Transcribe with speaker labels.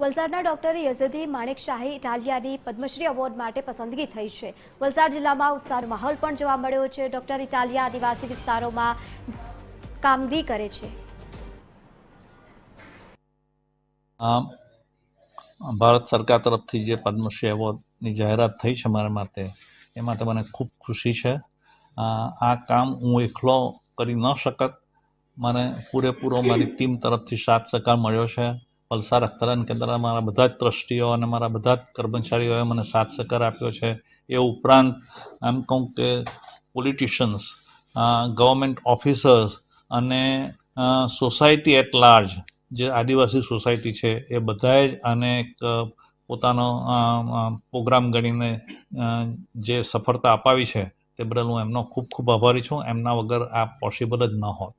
Speaker 1: વલસાડના ડોક્ટર યઝદી માણેકશાહી શાહી ઇટાલિયાની પદ્મશ્રી એવોર્ડ માટે પસંદગી થઈ છે વલસાડ જિલ્લામાં ઉત્સાહનો માહોલ પણ જોવા મળ્યો છે ડોક્ટર ઇટાલિયા આદિવાસી વિસ્તારોમાં કામગીરી કરે છે
Speaker 2: ભારત સરકાર તરફથી જે પદ્મશ્રી એવોર્ડની જાહેરાત થઈ છે મારા માટે એમાં તો મને ખૂબ ખુશી છે આ કામ હું એકલો કરી ન શકત મને પૂરેપૂરો મારી ટીમ તરફથી સાથ સહકાર મળ્યો છે પલસાર અખ્તરાન કેન્દ્રના મારા બધા જ ટ્રસ્ટીઓ અને મારા બધા જ કર્મચારીઓએ મને સાથ સહકાર આપ્યો છે એ ઉપરાંત એમ કહું કે પોલિટિશિયન્સ ગવર્મેન્ટ ઓફિસર્સ અને સોસાયટી એટ લાર્જ જે આદિવાસી સોસાયટી છે એ બધાએ જ આને એક પોતાનો પ્રોગ્રામ ગણીને
Speaker 3: જે સફળતા અપાવી છે તે બદલ હું એમનો ખૂબ ખૂબ આભારી છું એમના વગર આ પોસિબલ જ ન હોત